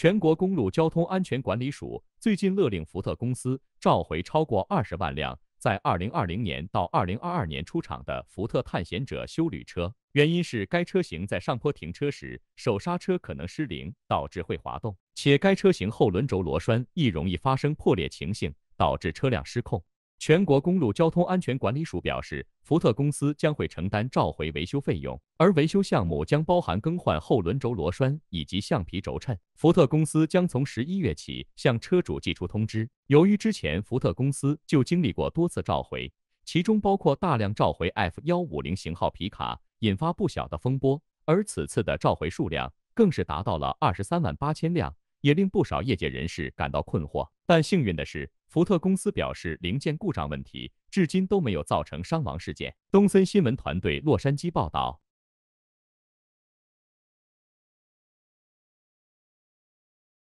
全国公路交通安全管理署最近勒令福特公司召回超过二十万辆在二零二零年到二零二二年出厂的福特探险者休旅车，原因是该车型在上坡停车时手刹车可能失灵，导致会滑动，且该车型后轮轴螺栓易容易发生破裂情形，导致车辆失控。全国公路交通安全管理署表示，福特公司将会承担召回维修费用，而维修项目将包含更换后轮轴螺栓以及橡皮轴承。福特公司将从十一月起向车主寄出通知。由于之前福特公司就经历过多次召回，其中包括大量召回 F 幺五零型号皮卡，引发不小的风波，而此次的召回数量更是达到了二十三万八千辆。也令不少业界人士感到困惑，但幸运的是，福特公司表示，零件故障问题至今都没有造成伤亡事件。东森新闻团队洛杉矶报道。